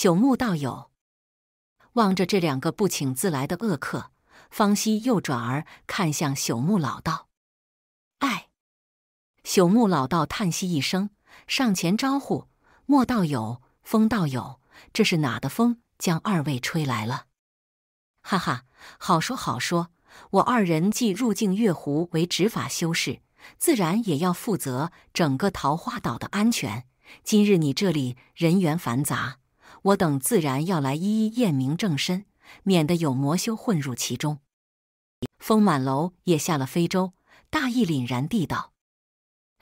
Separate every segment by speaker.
Speaker 1: 朽木道友，望着这两个不请自来的恶客，方希又转而看向朽木老道。哎，朽木老道叹息一声，上前招呼：“莫道友，风道友，这是哪的风将二位吹来了？”哈哈，好说好说，我二人既入境月湖为执法修士，自然也要负责整个桃花岛的安全。今日你这里人员繁杂。我等自然要来一一验明正身，免得有魔修混入其中。风满楼也下了飞舟，大义凛然地道：“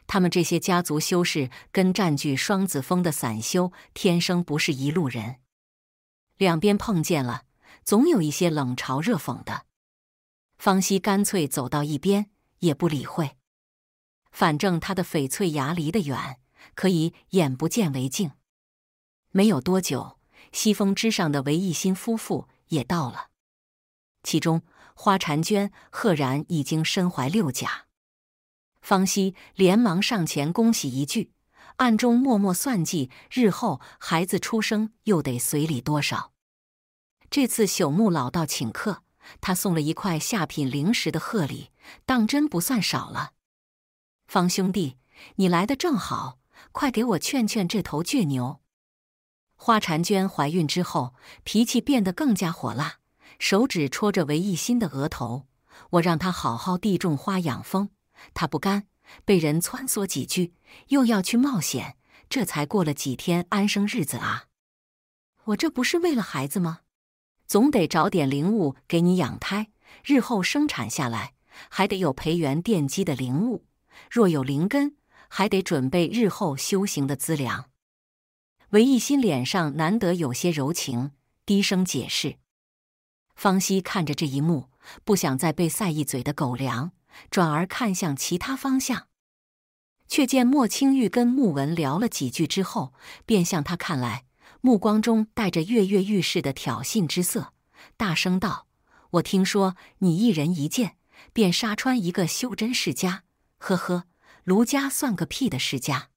Speaker 1: 他们这些家族修士跟占据双子峰的散修，天生不是一路人。两边碰见了，总有一些冷嘲热讽的。”方西干脆走到一边，也不理会，反正他的翡翠崖离得远，可以眼不见为净。没有多久。西峰之上的韦一新夫妇也到了，其中花婵娟赫然已经身怀六甲。方希连忙上前恭喜一句，暗中默默算计日后孩子出生又得随礼多少。这次朽木老道请客，他送了一块下品灵石的贺礼，当真不算少了。方兄弟，你来的正好，快给我劝劝这头倔牛。花婵娟怀孕之后，脾气变得更加火辣。手指戳着韦一心的额头：“我让她好好地种花养蜂，她不甘，被人撺唆几句，又要去冒险。这才过了几天安生日子啊！我这不是为了孩子吗？总得找点灵物给你养胎，日后生产下来还得有培元奠基的灵物。若有灵根，还得准备日后修行的资粮。”韦一心脸上难得有些柔情，低声解释。方希看着这一幕，不想再被塞一嘴的狗粮，转而看向其他方向，却见莫青玉跟穆文聊了几句之后，便向他看来，目光中带着跃跃欲试的挑衅之色，大声道：“我听说你一人一剑便杀穿一个修真世家，呵呵，卢家算个屁的世家！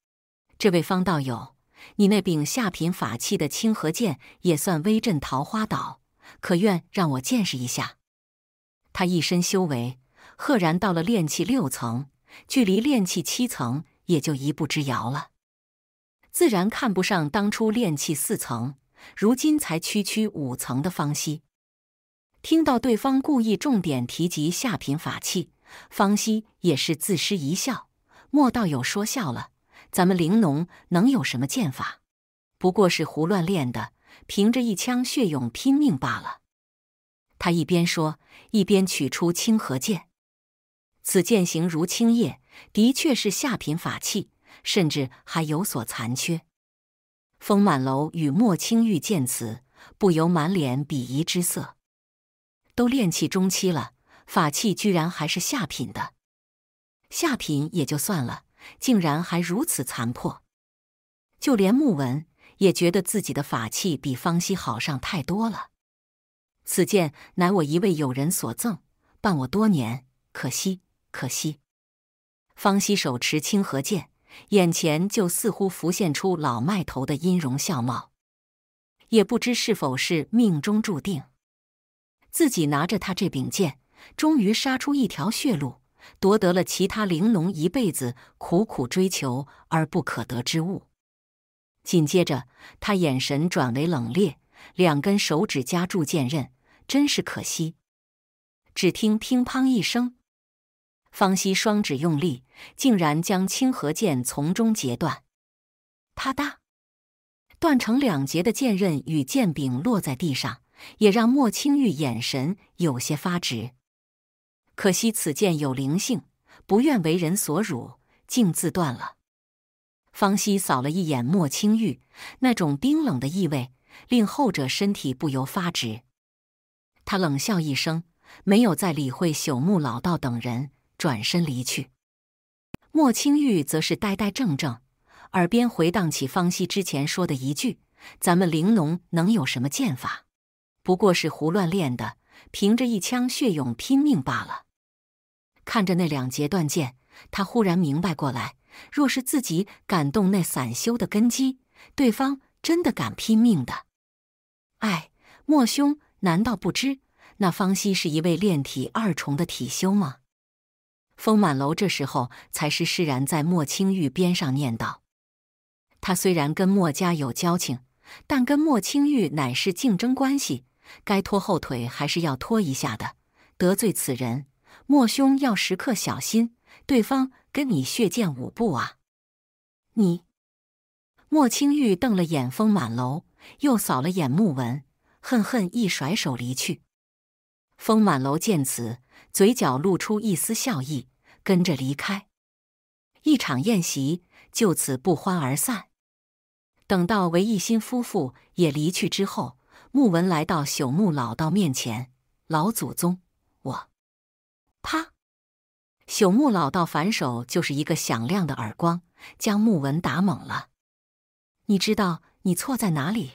Speaker 1: 这位方道友。”你那柄下品法器的清河剑也算威震桃花岛，可愿让我见识一下？他一身修为赫然到了炼气六层，距离炼气七层也就一步之遥了，自然看不上当初炼气四层，如今才区区五层的方西。听到对方故意重点提及下品法器，方西也是自失一笑：“莫道友说笑了。”咱们玲珑能有什么剑法？不过是胡乱练的，凭着一腔血勇拼命罢了。他一边说，一边取出清河剑。此剑形如青叶，的确是下品法器，甚至还有所残缺。风满楼与莫青玉见此，不由满脸鄙夷之色。都练气中期了，法器居然还是下品的。下品也就算了。竟然还如此残破，就连穆文也觉得自己的法器比方希好上太多了。此剑乃我一位友人所赠，伴我多年，可惜，可惜。方希手持清河剑，眼前就似乎浮现出老麦头的音容笑貌，也不知是否是命中注定，自己拿着他这柄剑，终于杀出一条血路。夺得了其他玲珑一辈子苦苦追求而不可得之物。紧接着，他眼神转为冷冽，两根手指夹住剑刃，真是可惜。只听“乒乓”一声，方希双指用力，竟然将清河剑从中截断。啪嗒，断成两截的剑刃与剑柄落在地上，也让莫青玉眼神有些发直。可惜此剑有灵性，不愿为人所辱，竟自断了。方希扫了一眼莫青玉，那种冰冷的意味令后者身体不由发直。他冷笑一声，没有再理会朽木老道等人，转身离去。莫青玉则是呆呆怔怔，耳边回荡起方希之前说的一句：“咱们玲珑能有什么剑法？不过是胡乱练的，凭着一腔血勇拼命罢了。”看着那两截断剑，他忽然明白过来：若是自己敢动那散修的根基，对方真的敢拼命的。哎，莫兄难道不知那方西是一位炼体二重的体修吗？风满楼这时候才是释然，在莫青玉边上念叨。他虽然跟莫家有交情，但跟莫青玉乃是竞争关系，该拖后腿还是要拖一下的，得罪此人。莫兄要时刻小心，对方跟你血溅五步啊！你，莫青玉瞪了眼风满楼，又扫了眼木文，恨恨一甩手离去。风满楼见此，嘴角露出一丝笑意，跟着离开。一场宴席就此不欢而散。等到韦一心夫妇也离去之后，木文来到朽木老道面前：“老祖宗，我。”啪！朽木老道反手就是一个响亮的耳光，将木文打懵了。你知道你错在哪里？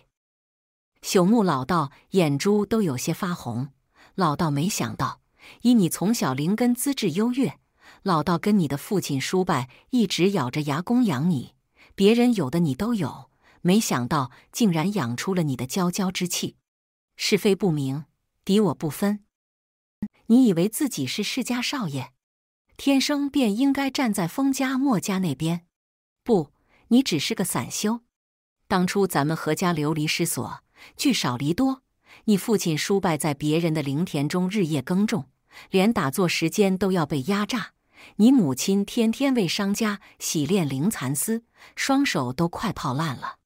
Speaker 1: 朽木老道眼珠都有些发红。老道没想到，以你从小灵根资质优越，老道跟你的父亲叔伯一直咬着牙供养你，别人有的你都有，没想到竟然养出了你的娇娇之气，是非不明，敌我不分。你以为自己是世家少爷，天生便应该站在封家、墨家那边？不，你只是个散修。当初咱们何家流离失所，聚少离多，你父亲输败在别人的灵田中，日夜耕种，连打坐时间都要被压榨；你母亲天天为商家洗炼灵蚕丝，双手都快泡烂了。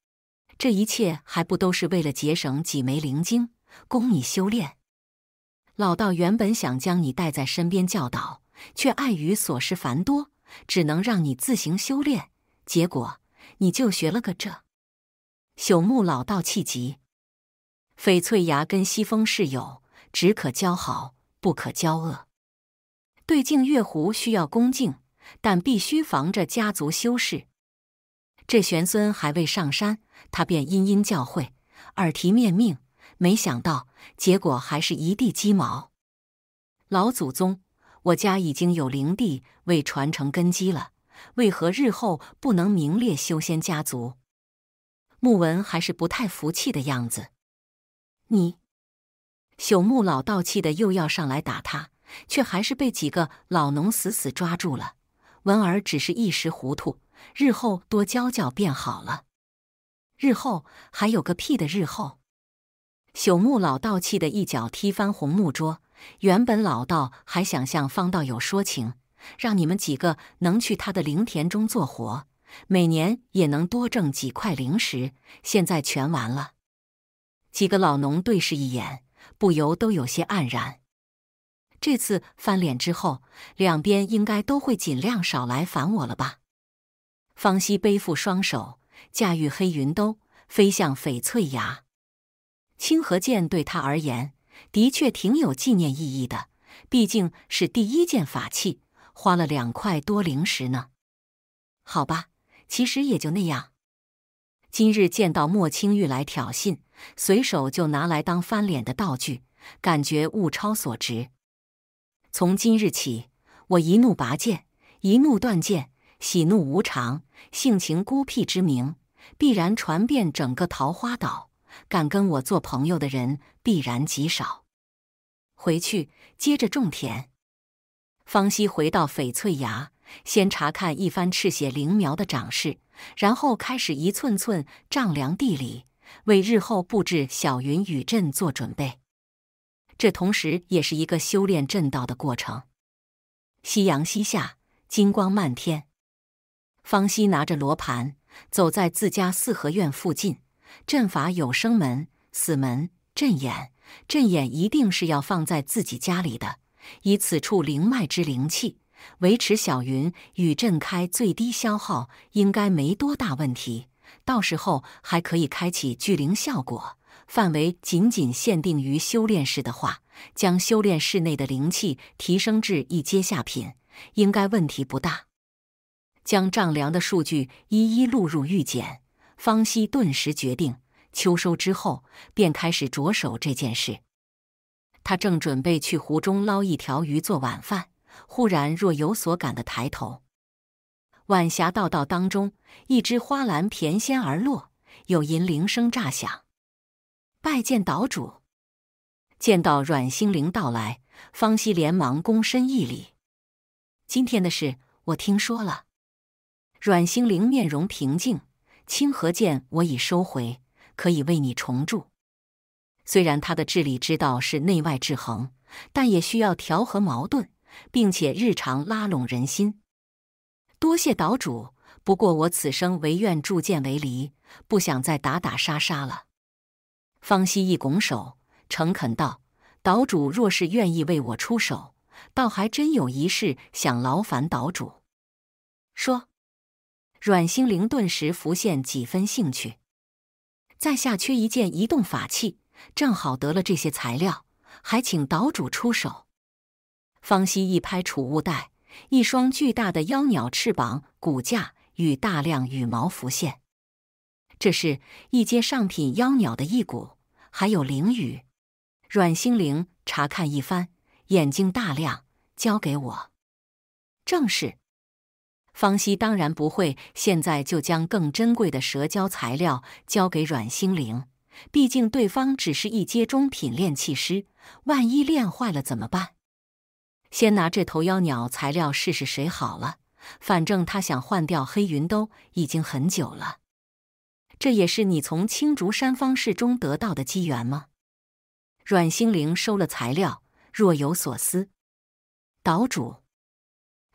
Speaker 1: 这一切还不都是为了节省几枚灵晶，供你修炼？老道原本想将你带在身边教导，却碍于琐事繁多，只能让你自行修炼。结果你就学了个这。朽木老道气急。翡翠崖跟西风室友只可交好，不可交恶。对镜月湖需要恭敬，但必须防着家族修士。这玄孙还未上山，他便殷殷教诲，耳提面命。没想到，结果还是一地鸡毛。老祖宗，我家已经有灵地为传承根基了，为何日后不能名列修仙家族？穆文还是不太服气的样子。你，朽木老道气的又要上来打他，却还是被几个老农死死抓住了。文儿只是一时糊涂，日后多教教便好了。日后还有个屁的日后！朽木老道气得一脚踢翻红木桌。原本老道还想向方道友说情，让你们几个能去他的灵田中做活，每年也能多挣几块灵石。现在全完了。几个老农对视一眼，不由都有些黯然。这次翻脸之后，两边应该都会尽量少来烦我了吧？方希背负双手，驾驭黑云兜，飞向翡翠崖。清河剑对他而言的确挺有纪念意义的，毕竟是第一件法器，花了两块多灵石呢。好吧，其实也就那样。今日见到莫青玉来挑衅，随手就拿来当翻脸的道具，感觉物超所值。从今日起，我一怒拔剑，一怒断剑，喜怒无常，性情孤僻之名必然传遍整个桃花岛。敢跟我做朋友的人必然极少。回去接着种田。方希回到翡翠崖，先查看一番赤血灵苗的长势，然后开始一寸寸丈量地里，为日后布置小云雨阵做准备。这同时也是一个修炼阵道的过程。夕阳西下，金光漫天。方希拿着罗盘，走在自家四合院附近。阵法有生门、死门、阵眼，阵眼一定是要放在自己家里的。以此处灵脉之灵气维持小云与阵开最低消耗，应该没多大问题。到时候还可以开启聚灵效果，范围仅仅限定于修炼室的话，将修炼室内的灵气提升至一阶下品，应该问题不大。将丈量的数据一一录入预检。方希顿时决定，秋收之后便开始着手这件事。他正准备去湖中捞一条鱼做晚饭，忽然若有所感的抬头。晚霞道道当中，一只花篮翩跹而落，有银铃声炸响，拜见岛主。见到阮星灵到来，方希连忙躬身一礼。今天的事我听说了。阮星灵面容平静。清河剑我已收回，可以为你重铸。虽然他的治理之道是内外制衡，但也需要调和矛盾，并且日常拉拢人心。多谢岛主，不过我此生唯愿铸剑为犁，不想再打打杀杀了。方希一拱手，诚恳道：“岛主若是愿意为我出手，倒还真有一事想劳烦岛主。”说。阮星灵顿时浮现几分兴趣，在下缺一件移动法器，正好得了这些材料，还请岛主出手。方西一拍储物袋，一双巨大的妖鸟翅膀骨架与大量羽毛浮现。这是一阶上品妖鸟的一骨，还有翎羽。阮星灵查看一番，眼睛大亮，交给我，正是。方西当然不会，现在就将更珍贵的蛇胶材料交给阮星灵，毕竟对方只是一阶中品炼器师，万一炼坏了怎么办？先拿这头妖鸟材料试试水好了，反正他想换掉黑云兜已经很久了。这也是你从青竹山方式中得到的机缘吗？阮星灵收了材料，若有所思。岛主。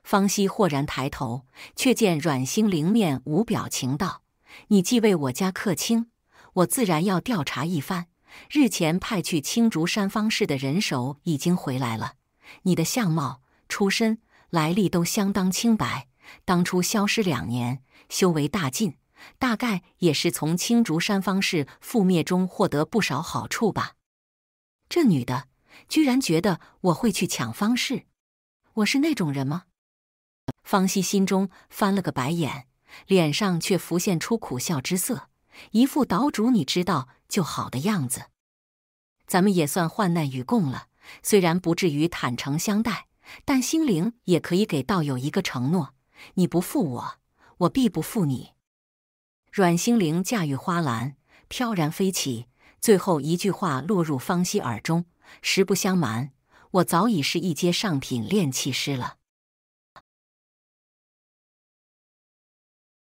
Speaker 1: 方希豁然抬头，却见阮星灵面无表情道：“你既为我家客卿，我自然要调查一番。日前派去青竹山方氏的人手已经回来了，你的相貌、出身、来历都相当清白。当初消失两年，修为大进，大概也是从青竹山方氏覆灭中获得不少好处吧。这女的居然觉得我会去抢方氏，我是那种人吗？”方西心中翻了个白眼，脸上却浮现出苦笑之色，一副“岛主，你知道就好的样子”。咱们也算患难与共了，虽然不至于坦诚相待，但心灵也可以给道友一个承诺：你不负我，我必不负你。阮星灵驾驭花篮飘然飞起，最后一句话落入方西耳中：“实不相瞒，我早已是一阶上品炼气师了。”